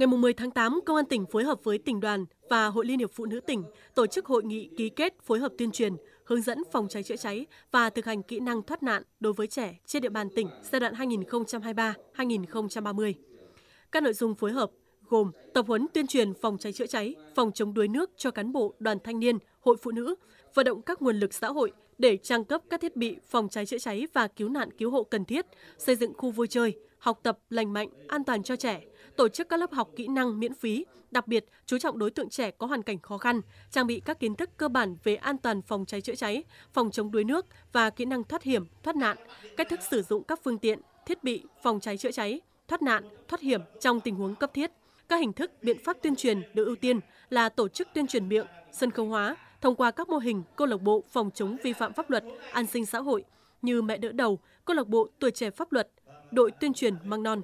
Ngày 10 tháng 8, Công an tỉnh phối hợp với tỉnh đoàn và Hội Liên hiệp Phụ nữ tỉnh tổ chức hội nghị ký kết phối hợp tuyên truyền, hướng dẫn phòng cháy chữa cháy và thực hành kỹ năng thoát nạn đối với trẻ trên địa bàn tỉnh giai đoạn 2023-2030. Các nội dung phối hợp gồm tập huấn tuyên truyền phòng cháy chữa cháy, phòng chống đuối nước cho cán bộ, đoàn thanh niên, hội phụ nữ, vận động các nguồn lực xã hội để trang cấp các thiết bị phòng cháy chữa cháy và cứu nạn cứu hộ cần thiết, xây dựng khu vui chơi, học tập lành mạnh, an toàn cho trẻ, tổ chức các lớp học kỹ năng miễn phí, đặc biệt chú trọng đối tượng trẻ có hoàn cảnh khó khăn, trang bị các kiến thức cơ bản về an toàn phòng cháy chữa cháy, phòng chống đuối nước và kỹ năng thoát hiểm, thoát nạn, cách thức sử dụng các phương tiện, thiết bị phòng cháy chữa cháy, thoát nạn, thoát hiểm trong tình huống cấp thiết. Các hình thức biện pháp tuyên truyền được ưu tiên là tổ chức tuyên truyền miệng, sân khấu hóa thông qua các mô hình câu lạc bộ phòng chống vi phạm pháp luật, an sinh xã hội như mẹ đỡ đầu, câu lạc bộ tuổi trẻ pháp luật, đội tuyên truyền Măng Non